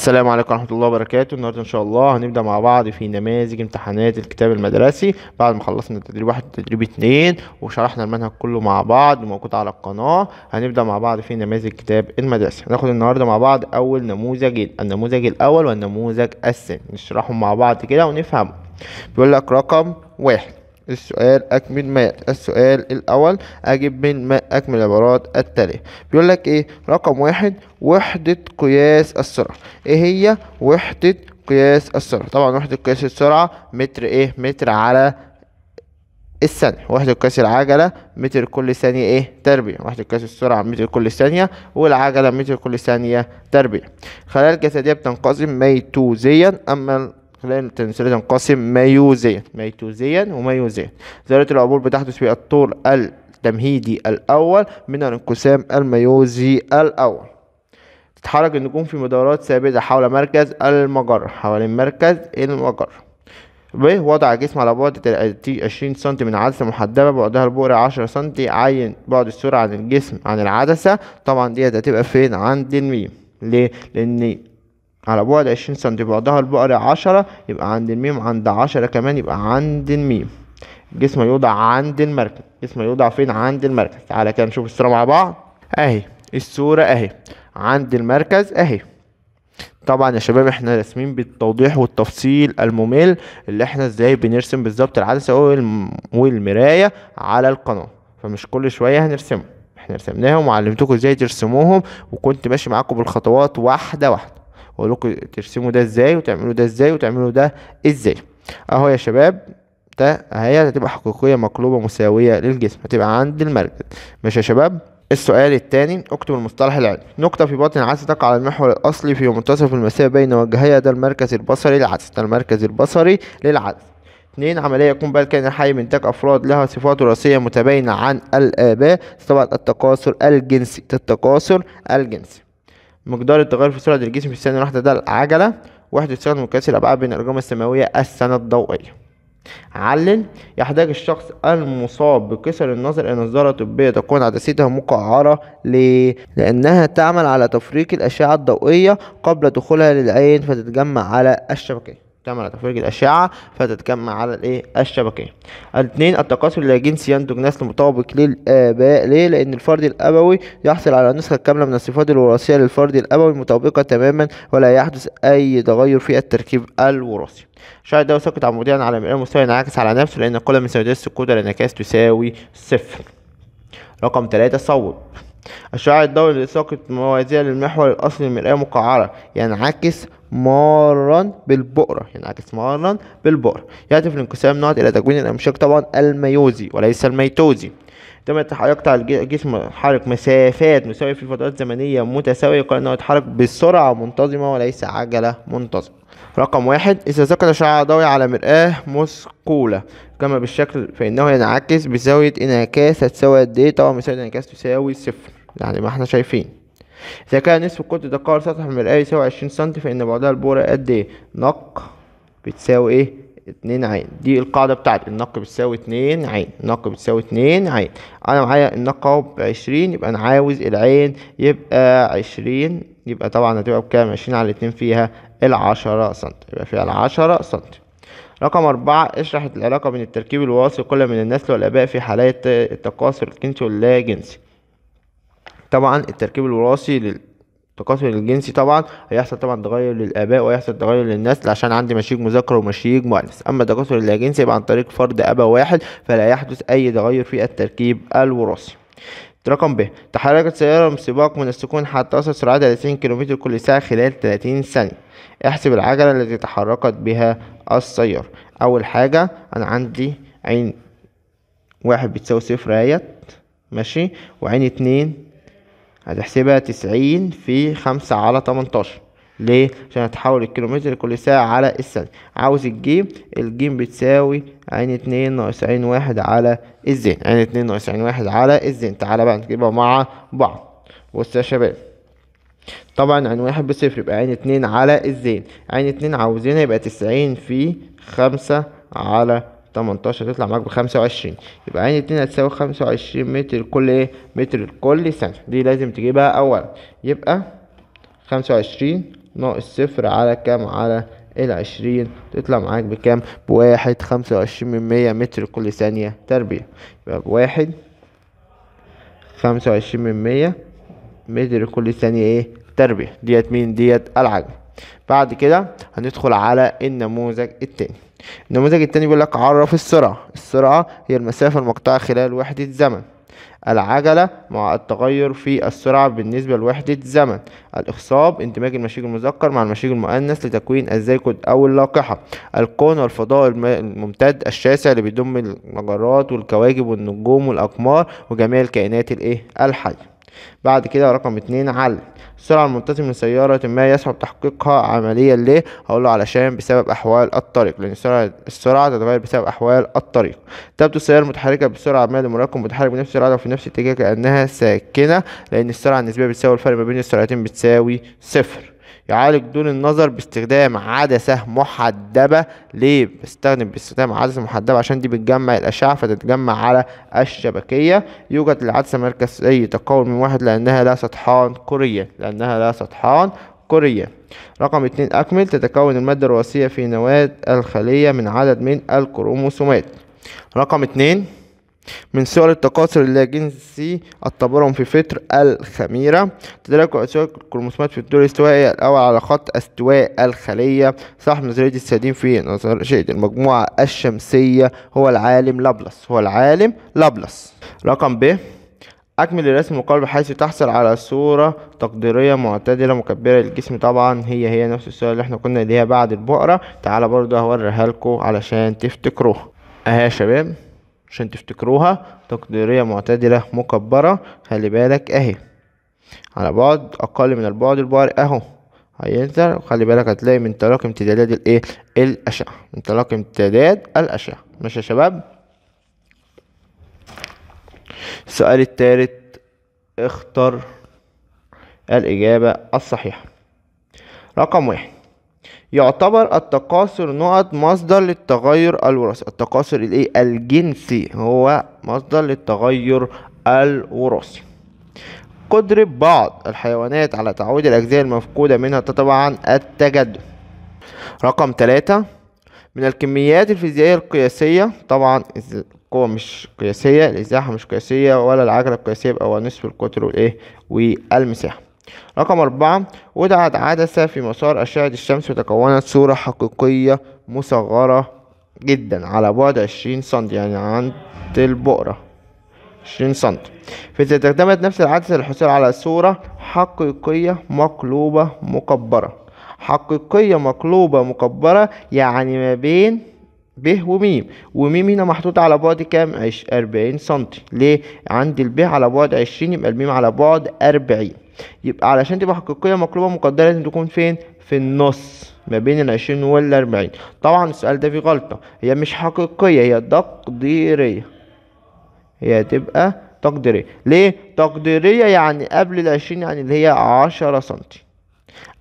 السلام عليكم ورحمة الله وبركاته النهاردة إن شاء الله هنبدأ مع بعض في نماذج امتحانات الكتاب المدرسي بعد ما خلصنا تدريب واحد وتدريب اتنين وشرحنا المنهج كله مع بعض موجود على القناة هنبدأ مع بعض في نماذج الكتاب المدرسي هناخد النهاردة مع بعض أول نموذجين النموذج الأول والنموذج الثاني نشرحهم مع بعض كده ونفهم بيقول لك رقم واحد السؤال أكمل ما السؤال الأول أجب من ما أكمل العبارات التالية بيقول لك إيه رقم واحد وحدة قياس السرعة إيه هي وحدة قياس السرعة طبعا وحدة قياس السرعة متر إيه متر على الثانية وحدة قياس العجلة متر كل ثانية ايه تربيع وحدة قياس السرعة متر كل ثانية والعجلة متر كل ثانية تربيع خلايا الجسدية بتنقسم ميتوزيا أما خلال تنسيق تنقسم مايوزيا مايتوزيا ومايوزيا زيارة العبور بتحدث في الطول التمهيدي الأول من الانقسام الميوزي الأول تتحرك النجوم في مدارات ثابتة حول مركز المجرة حوالين مركز المجرة ب وضع الجسم على بعد 20 سم من عدسة محدبة بعدها البؤرة 10 سم عين بعد السرعة عن الجسم عن العدسة طبعا دي هتبقى فين عند الميم ليه؟ لأن على بعد عشرين سنتي بعدها البقرة عشرة يبقى عند الميم عند عشرة كمان يبقى عند الميم جسمه يوضع عند المركز جسمه يوضع فين عند المركز تعالى كده نشوف الصورة مع بعض اهي الصورة اهي عند المركز اهي طبعا يا شباب احنا راسمين بالتوضيح والتفصيل الممل اللي احنا ازاي بنرسم بالظبط العدسة والمراية على القناة فمش كل شوية هنرسمه احنا رسمناهم وعلمتكم ازاي ترسموهم وكنت ماشي معاكم بالخطوات واحدة واحدة واقول لكم ترسموا ده ازاي وتعملوا ده ازاي وتعملوا ده ازاي اهو يا شباب ده اهي هتبقى حقيقيه مقلوبه مساويه للجسم هتبقى عند المركز ماشي يا شباب السؤال الثاني اكتب المصطلح العلمي نقطة في بطن العدسة تقع على المحور الأصلي في منتصف المسافة بين وجهيها ده المركز البصري للعدسة ده المركز البصري للعدسة اثنين عملية يكون بها الكائن الحي تاج أفراد لها صفات وراثية متباينة عن الآباء طبعا التكاثر الجنسي التكاثر الجنسي مقدار التغير في سرعة الجسم في الثانية الواحدة ده العجلة وحدة استخدام مقياس الأبعاد بين الأرقام السماوية السنة الضوئية علل يحتاج الشخص المصاب بكسر النظر إلى نظارة طبية تكون عدستها مقعرة ليه؟ لأنها تعمل على تفريق الأشعة الضوئية قبل دخولها للعين فتتجمع على الشبكية تعمل تفريج الأشعة فتتجمع على الإيه الشبكية. الاثنين التكاثر اللاجنسي ينتج نسل مطابق للآباء ليه؟ لأن الفرد الأبوي يحصل على نسخة كاملة من الصفات الوراثية للفرد الأبوي مطابقة تماما ولا يحدث أي تغير في التركيب الوراثي. الشعر ده سقط عموديا على مقدار مستوي ينعكس على نفسه لأن كل من سوداء السكوت الانعكاس تساوي صفر. رقم تلاتة صوب. الشعاع الدوري لإساقة موازية للمحور الأصلي من مقعرة ينعكس مارا بالبؤرة ينعكس مارا بالبؤرة يهدف الانقسام نعت إلى تكوين الأمشاك طبعا الميوزي وليس الميتوزي تم يقطع على الجسم حرك مسافات مساوية في فترات زمنية متساوية يقال أنه يتحرك بسرعة منتظمة وليس عجلة منتظمة رقم واحد إذا سقط شعاع ضوئي على مرآة مثقولة كما بالشكل فإنه ينعكس بزاوية انعكاس هتساوي قد إيه طبعا مساوية انعكاس تساوي صفر يعني ما احنا شايفين إذا كان نصف قطر دقائق سطح المرآة يساوي عشرين سنتي فإن بعدها البورة قد إيه؟ نق بتساوي إيه؟ اتنين عين دي القاعدة بتاعت النق بتساوي اتنين عين النق بتساوي اتنين عين انا معايا النق اهو بعشرين يبقى انا عاوز العين يبقى عشرين يبقى طبعا هتبقى بكام عشرين على اتنين فيها العشرة سنتي يبقى فيها العشرة سنتي رقم أربعة اشرح العلاقة بين التركيب الوراثي كل من النسل والآباء في حالات التقاصر الجنسي واللا جنسي طبعا التركيب الوراثي التقاسم الجنسي طبعا هيحصل طبعا تغير للاباء وهيحصل تغير للنسل عشان عندي مشيج مذكر ومشيج مؤنث اما التكاثر اللاجنسي يبقى عن طريق فرد ابا واحد فلا يحدث اي تغير في التركيب الوراثي رقم ب تحركت سيارة من سباق من السكون حتى تصل سرعة 30 كم كل ساعة خلال 30 ثانية احسب العجلة التي تحركت بها السيارة أول حاجة أنا عندي عين واحد بتساوي صفر اهيت ماشي وعين اتنين هتحسبها تسعين في خمسة على تمنتاشر ليه عشان هتحول الكيلومتر كل ساعة على الثانية عاوز الجيم الجيم بتساوي عين اتنين ناقص عين واحد على الزين عين اتنين ناقص عين واحد على الزين تعالى بقى نجيبها مع بعض بص يا شباب طبعا عين واحد بصفر يبقى عين اتنين على الزين عين اتنين عاوزينها يبقى تسعين في خمسة على تمنتاشر تطلع معاك بخمسة وعشرين يبقى عين اتنين هتساوي خمسة وعشرين متر كل ايه متر لكل سنة دي لازم تجيبها أولا يبقى خمسة وعشرين ناقص صفر على كام على العشرين تطلع معاك بكام بواحد خمسة وعشرين من مية متر كل ثانية تربيع يبقى بواحد خمسة وعشرين من مية متر كل ثانية ايه تربيع ديت مين ديت العجم بعد كده هندخل على النموذج التاني النموذج التاني بيقول لك عرف السرعة السرعة هي المسافة المقطعة خلال وحدة زمن العجلة مع التغير في السرعة بالنسبة لوحدة زمن الإخصاب اندماج المشيج المذكر مع المشيج المؤنث لتكوين الزيكود أو اللاقحة الكون والفضاء الممتد الشاسع اللي بيضم المجرات والكواكب والنجوم والأقمار وجميع الكائنات الإيه الحية بعد كده رقم اتنين على السرعة المنتظمة من سيارة ما يصعب تحقيقها عمليا ليه؟ هقول له علشان بسبب أحوال الطريق لأن السرعة السرعة تتغير بسبب أحوال الطريق تبدو السيارة المتحركة بسرعة ما لمراقب متحرك بنفس السرعة وفي نفس الاتجاه كأنها ساكنة لأن السرعة النسبية بتساوي الفرق ما بين السرعتين بتساوي صفر يعالج دون النظر باستخدام عدسة محدبة ليه بستخدم باستخدام عدسة محدبة عشان دي بتجمع الأشعة فتتجمع على الشبكية يوجد للعدسة مركز أي من واحد لأنها لا سطحان كورية لأنها لا سطحان كورية رقم اتنين أكمل تتكون المادة الرئيسية في نواة الخلية من عدد من الكروموسومات رقم اتنين من صور التكاثر اللاجنسي التبرم في فتر الخميرة تدرك أسواق الكروموسومات في الدور الاستوائي الأول على خط استواء الخلية صح نظرية السادين في نظرية المجموعة الشمسية هو العالم لابلس هو العالم لابلس رقم ب أكمل الرسم القلب حيث تحصل على صورة تقديرية معتدلة مكبرة للجسم طبعا هي هي نفس الصورة اللي احنا كنا ليها بعد البقرة تعالى برضه هوريها لكم علشان تفتكروها أهي يا شباب عشان تفتكروها تقديرية معتدلة مكبرة خلي بالك اهي على بعد اقل من البعد البعد اهو هينزل وخلي بالك هتلاقي من تراكم امتداد الايه الاشعة من تراكم امتداد الاشعة ماشي يا شباب السؤال التالت اختر الإجابة الصحيحة رقم واحد يعتبر التكاثر نقط مصدر للتغير الوراثي التكاثر الايه الجنسي هو مصدر للتغير الوراثي قدرة بعض الحيوانات على تعويض الأجزاء المفقودة منها طبعا التجدد رقم ثلاثة من الكميات الفيزيائية القياسية طبعا القوة مش قياسية الإزاحة مش قياسية ولا العجلة القياسية يبقى هو نصف القطر والإيه والمساحة رقم أربعة وضعت عدسة في مسار أشعة الشمس وتكونت صورة حقيقية مصغرة جدا على بعد عشرين سنتي يعني عند البقرة عشرين سنتي استخدمت نفس العدسة للحصول على صورة حقيقية مقلوبة مكبرة حقيقية مقلوبة مكبرة يعني ما بين ب وميم وميم هنا محطوطة على بعد كام؟ عش أربعين سنتي ليه؟ عندي الب على بعد عشرين يبقى الميم على بعد أربعين يبقى علشان تبقى حقيقية مقلوبة مقدرة لازم تكون فين؟ في النص ما بين العشرين والأربعين طبعا السؤال ده فيه غلطة هي مش حقيقية هي تقديرية هي تبقى تقديرية ليه؟ تقديرية يعني قبل العشرين يعني اللي هي عشرة سنتي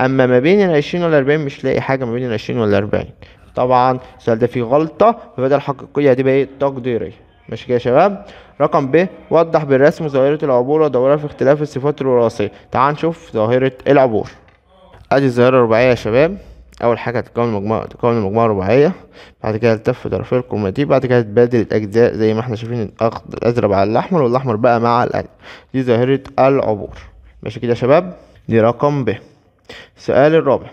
أما ما بين العشرين والأربعين مش لاقي حاجة ما بين العشرين والأربعين طبعا السؤال ده فيه غلطه فبدل الحقيقيه هتبقى ايه تقديريه ماشي كده يا شباب رقم ب وضح بالرسم ظاهره العبور ودورها في اختلاف الصفات الوراثيه تعال نشوف ظاهره العبور ادي الظاهره الرباعيه يا شباب اول حاجه هتتكون مجموعه تكون مجموعه رباعيه بعد كده هتلف طرفي الكروماتيد بعد كده هتبادل الاجزاء زي ما احنا شايفين الاخضر الازرق على الاحمر والاحمر بقى مع الاجزاء دي ظاهره العبور ماشي كده يا شباب دي رقم ب السؤال الرابع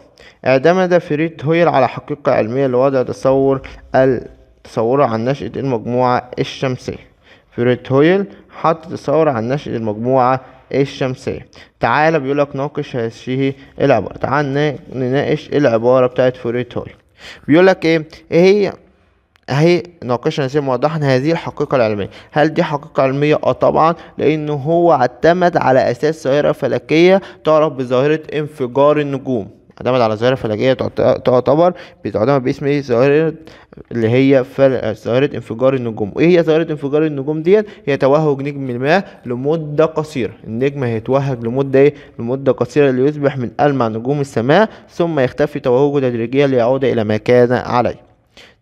اعتمد فريد هويل على حقيقة علمية لوضع تصور تصوره عن نشأة المجموعة الشمسية فريد هويل حط تصور عن نشأة المجموعة الشمسية تعال بيقولك ناقش هذه العبارة تعال نناقش العبارة بتاعت فريد هويل بيقولك ايه ايه هي اهي إيه ناقشنا نسيب موضحا هذه الحقيقة العلمية هل دي حقيقة علمية؟ اه طبعا لانه هو اعتمد على اساس ظاهرة فلكية تعرف بظاهرة انفجار النجوم اعتمد على ظاهرة فلكية تعتبر بتعتبر باسم ايه ظاهرة اللي هي ظاهرة انفجار النجوم وايه هي ظاهرة انفجار النجوم ديت هي توهج نجم الماء لمدة قصيرة النجم هيتوهج لمدة ايه لمدة قصيرة ليصبح من ألمع نجوم السماء ثم يختفي توهجه تدريجيا ليعود إلى ما كان عليه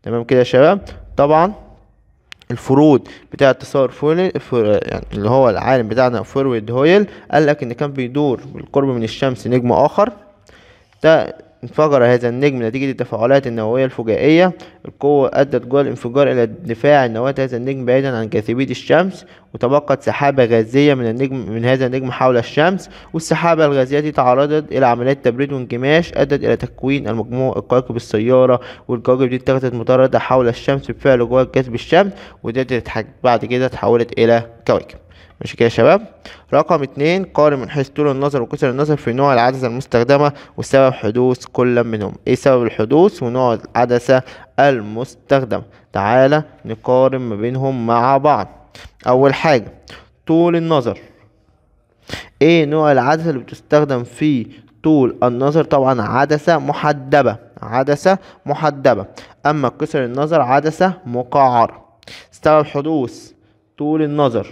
تمام كده يا شباب طبعا الفروض بتاع التصور فولي يعني اللي هو العالم بتاعنا فرويد هويل قال لك ان كان بيدور بالقرب من الشمس نجم اخر ده انفجر هذا النجم نتيجة التفاعلات النووية الفجائية القوة أدت جوه الانفجار إلى دفاع نواة هذا النجم بعيدا عن جاذبية الشمس وتبقت سحابة غازية من النجم من هذا النجم حول الشمس والسحابة الغازية دي تعرضت إلى عمليات تبريد وانكماش أدت إلى تكوين المجموع الكواكب السيارة والكواكب دي اتخذت مطاردة حول الشمس بفعل جوه جذب الشمس ودي بعد كده اتحولت إلى كواكب ماشي كده يا شباب رقم اتنين قارن من حيث طول النظر وقصر النظر في نوع العدسة المستخدمة وسبب حدوث كل منهم ايه سبب الحدوث ونوع العدسة المستخدمة تعالى نقارن ما بينهم مع بعض اول حاجة طول النظر ايه نوع العدسة اللي بتستخدم في طول النظر طبعا عدسة محدبة عدسة محدبة اما قصر النظر عدسة مقعرة سبب حدوث طول النظر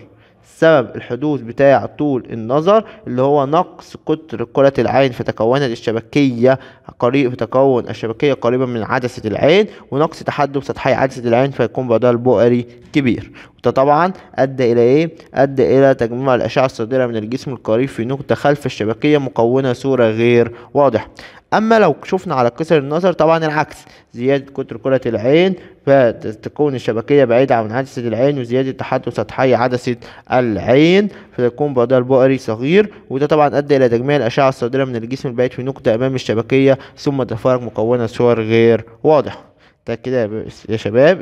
سبب الحدوث بتاع طول النظر اللي هو نقص قطر كرة العين فتكونت الشبكية قريب فتكون الشبكية قريبة من عدسة العين ونقص تحدب سطحي عدسة العين فيكون بعدها بؤري كبير ده طبعا ادى الى ايه ادى الى تجميع الاشعه الصادره من الجسم القريب في نقطه خلف الشبكيه مكونه صوره غير واضحه اما لو شفنا على قصر النظر طبعا العكس زياده كتر كره العين فتكون الشبكيه بعيده عن عدسه العين وزياده تحدث سطحيه عدسه العين فيكون بعدها البؤري صغير وده طبعا ادى الى تجميع الاشعه الصادره من الجسم البعيد في نقطه امام الشبكيه ثم تفارق مكونه صور غير واضحه ده كده يا شباب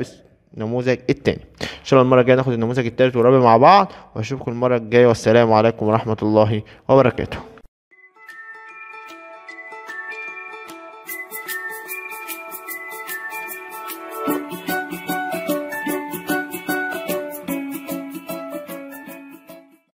النموذج التاني ان شاء الله المره الجايه ناخد النموذج التالت والرابع مع بعض واشوفكم المره الجايه والسلام عليكم ورحمه الله وبركاته